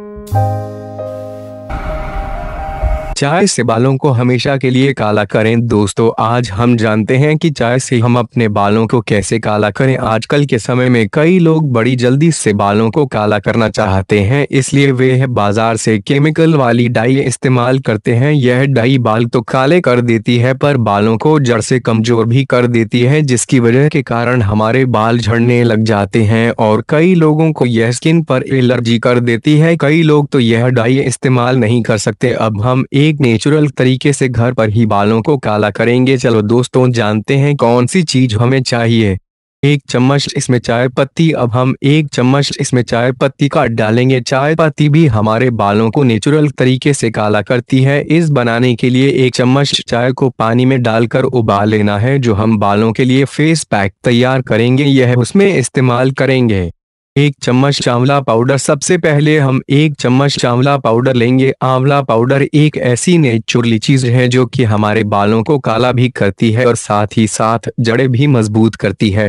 you. चाय से बालों को हमेशा के लिए काला करें दोस्तों आज हम जानते हैं कि चाय से हम अपने बालों को कैसे काला करें आजकल के समय में कई लोग बड़ी जल्दी से बालों को काला करना चाहते हैं इसलिए वे बाजार से केमिकल वाली डाई इस्तेमाल करते हैं यह डाई बाल तो काले कर देती है पर बालों को जड़ से कमजोर भी कर देती है जिसकी वजह के कारण हमारे बाल झड़ने लग जाते हैं और कई लोगों को यह स्किन पर एलर्जी कर देती है कई लोग तो यह डाई इस्तेमाल नहीं कर सकते अब हम एक एक नेचुरल तरीके से घर पर ही बालों को काला करेंगे चलो दोस्तों जानते हैं कौन सी चीज हमें चाहिए एक चम्मच इसमें चाय पत्ती अब हम एक चम्मच इसमें चाय पत्ती का डालेंगे चाय पत्ती भी हमारे बालों को नेचुरल तरीके से काला करती है इस बनाने के लिए एक चम्मच चाय को पानी में डालकर उबाल लेना है जो हम बालों के लिए फेस पैक तैयार करेंगे यह उसमें इस्तेमाल करेंगे एक चम्मच चावला पाउडर सबसे पहले हम एक चम्मच चावला पाउडर लेंगे आंवला पाउडर एक ऐसी नेचुरली चीज है जो कि हमारे बालों को काला भी करती है और साथ ही साथ जड़े भी मजबूत करती है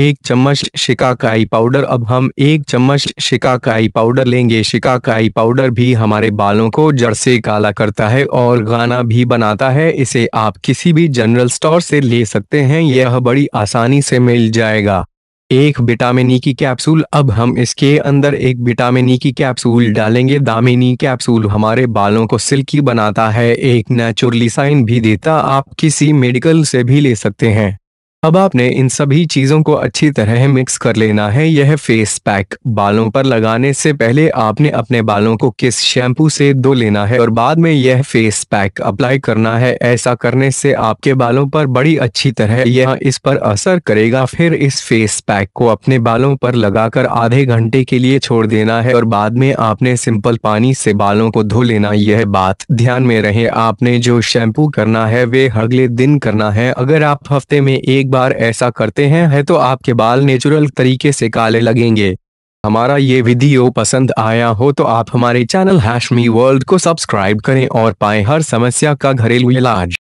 एक चम्मच शिकाकाई पाउडर अब हम एक चम्मच शिकाकाई पाउडर लेंगे शिकाकाई पाउडर भी हमारे बालों को जड़ से काला करता है और गाना भी बनाता है इसे आप किसी भी जनरल स्टोर से ले सकते हैं यह बड़ी आसानी से मिल जाएगा एक विटामिन ई e की कैप्सूल अब हम इसके अंदर एक विटामिन ई e की कैप्सूल डालेंगे दामिनी कैप्सूल e हमारे बालों को सिल्की बनाता है एक नेचुरली साइन भी देता आप किसी मेडिकल से भी ले सकते हैं अब आपने इन सभी चीज़ों को अच्छी तरह मिक्स कर लेना है यह फेस पैक बालों पर लगाने से पहले आपने अपने बालों को किस शैम्पू से धो लेना है और बाद में यह फेस पैक अप्लाई करना है ऐसा करने से आपके बालों पर बड़ी अच्छी तरह यह इस पर असर करेगा फिर इस फेस पैक को अपने बालों पर लगाकर आधे घंटे के लिए छोड़ देना है और बाद में आपने सिंपल पानी से बालों को धो लेना यह बात ध्यान में रहे आपने जो शैम्पू करना है वे अगले दिन करना है अगर आप हफ्ते में एक एक बार ऐसा करते हैं है तो आपके बाल नेचुरल तरीके से काले लगेंगे हमारा ये वीडियो पसंद आया हो तो आप हमारे चैनल हैशमी वर्ल्ड को सब्सक्राइब करें और पाए हर समस्या का घरेलू इलाज